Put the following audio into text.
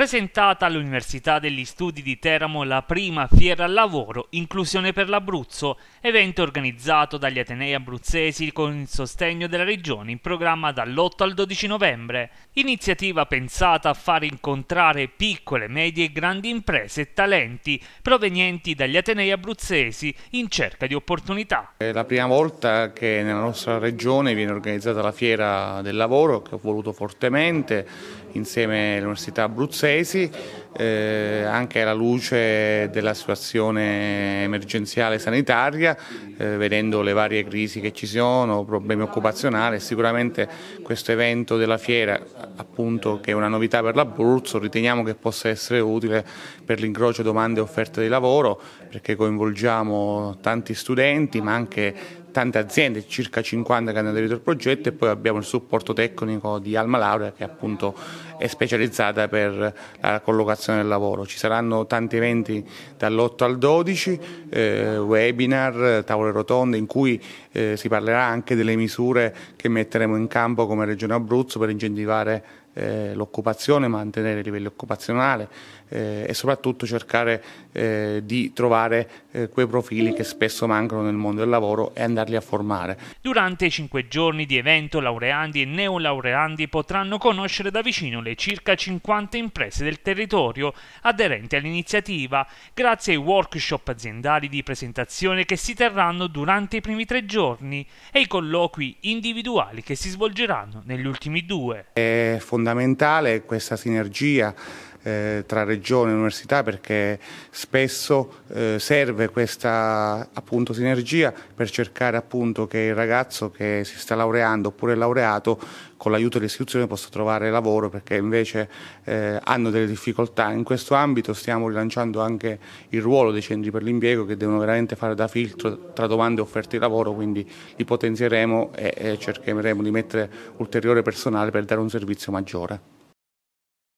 presentata all'Università degli Studi di Teramo la prima Fiera Lavoro Inclusione per l'Abruzzo, evento organizzato dagli Atenei abruzzesi con il sostegno della Regione in programma dall'8 al 12 novembre. Iniziativa pensata a far incontrare piccole, medie e grandi imprese e talenti provenienti dagli Atenei abruzzesi in cerca di opportunità. È la prima volta che nella nostra Regione viene organizzata la Fiera del Lavoro che ho voluto fortemente insieme alle università abruzzesi, eh, anche alla luce della situazione emergenziale sanitaria, eh, vedendo le varie crisi che ci sono, problemi occupazionali, sicuramente questo evento della fiera, appunto che è una novità per l'Abruzzo, riteniamo che possa essere utile per l'incrocio domande e offerte di lavoro, perché coinvolgiamo tanti studenti, ma anche tante aziende, circa 50 che hanno aderito al progetto e poi abbiamo il supporto tecnico di Alma Laurea che appunto è specializzata per la collocazione del lavoro. Ci saranno tanti eventi dall'8 al 12, eh, webinar, tavole rotonde in cui eh, si parlerà anche delle misure che metteremo in campo come Regione Abruzzo per incentivare eh, l'occupazione, mantenere il livello occupazionale eh, e soprattutto cercare eh, di trovare eh, quei profili che spesso mancano nel mondo del lavoro e andarli a formare. Durante i cinque giorni di evento laureandi e neolaureandi potranno conoscere da vicino le circa 50 imprese del territorio aderenti all'iniziativa grazie ai workshop aziendali di presentazione che si terranno durante i primi tre giorni e i colloqui individuali che si svolgeranno negli ultimi due. È fondamentale fondamentale questa sinergia eh, tra regione e università perché spesso eh, serve questa appunto, sinergia per cercare appunto, che il ragazzo che si sta laureando oppure è laureato con l'aiuto dell'istituzione possa trovare lavoro perché invece eh, hanno delle difficoltà. In questo ambito stiamo rilanciando anche il ruolo dei centri per l'impiego che devono veramente fare da filtro tra domande e offerte di lavoro, quindi li potenzieremo e, e cercheremo di mettere ulteriore personale per dare un servizio maggiore.